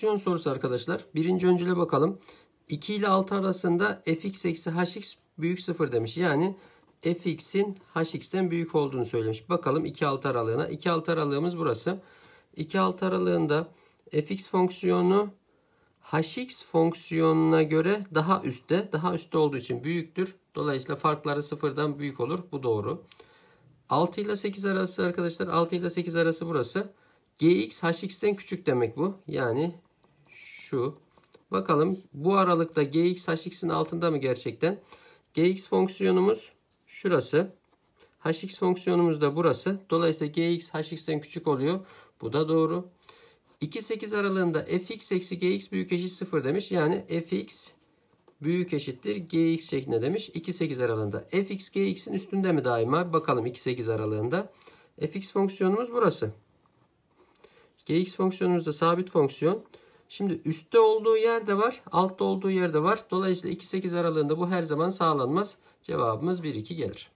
fonksiyon sorusu arkadaşlar. Birinci öncüle bakalım. 2 ile 6 arasında fx eksi hx büyük 0 demiş. Yani fx'in hx'ten büyük olduğunu söylemiş. Bakalım 2-6 aralığına. 2-6 aralığımız burası. 2-6 aralığında fx fonksiyonu hx fonksiyonuna göre daha üstte. Daha üstte olduğu için büyüktür. Dolayısıyla farkları sıfırdan büyük olur. Bu doğru. 6 ile 8 arası arkadaşlar. 6 ile 8 arası burası. gx hx'ten küçük demek bu. Yani şu. Bakalım bu aralıkta gx hx'in altında mı gerçekten? gx fonksiyonumuz şurası. hx fonksiyonumuz da burası. Dolayısıyla gx hx'ten küçük oluyor. Bu da doğru. 2-8 aralığında fx eksi gx büyük eşit 0 demiş. Yani fx büyük eşittir gx şeklinde demiş. 2-8 aralığında. fx gx'in üstünde mi daima? Bakalım 2-8 aralığında. fx fonksiyonumuz burası. gx fonksiyonumuz da sabit fonksiyon. Şimdi üstte olduğu yerde var, altta olduğu yerde var. Dolayısıyla 2-8 aralığında bu her zaman sağlanmaz. Cevabımız 1-2 gelir.